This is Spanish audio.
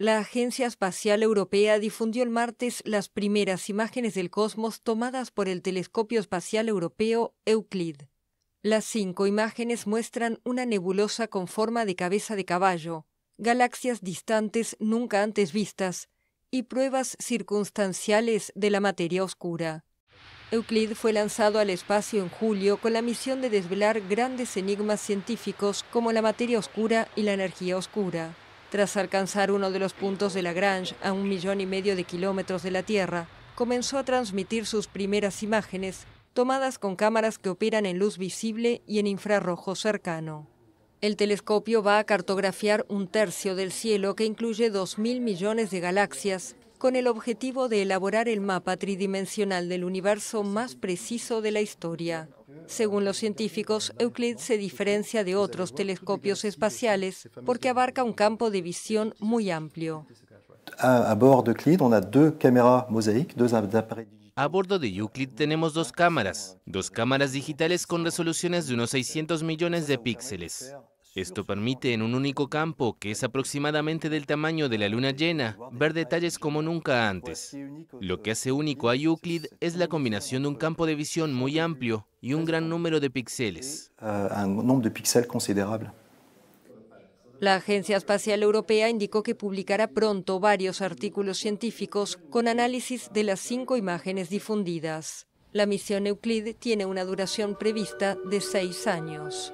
La Agencia Espacial Europea difundió el martes las primeras imágenes del cosmos tomadas por el Telescopio Espacial Europeo Euclid. Las cinco imágenes muestran una nebulosa con forma de cabeza de caballo, galaxias distantes nunca antes vistas y pruebas circunstanciales de la materia oscura. Euclid fue lanzado al espacio en julio con la misión de desvelar grandes enigmas científicos como la materia oscura y la energía oscura. Tras alcanzar uno de los puntos de Lagrange a un millón y medio de kilómetros de la Tierra, comenzó a transmitir sus primeras imágenes, tomadas con cámaras que operan en luz visible y en infrarrojo cercano. El telescopio va a cartografiar un tercio del cielo que incluye 2.000 millones de galaxias, con el objetivo de elaborar el mapa tridimensional del universo más preciso de la historia. Según los científicos, Euclid se diferencia de otros telescopios espaciales porque abarca un campo de visión muy amplio. A, bordo de Euclid tenemos dos cámaras, dos cámaras digitales con resoluciones de unos 600 millones de píxeles. Esto permite en un único campo, que es aproximadamente del tamaño de la luna llena, ver detalles como nunca antes. Lo que hace único a Euclid es la combinación de un campo de visión muy amplio y un gran número de píxeles. Ah, la Agencia Espacial Europea indicó que publicará pronto varios artículos científicos con análisis de las cinco imágenes difundidas. La misión Euclid tiene una duración prevista de seis años.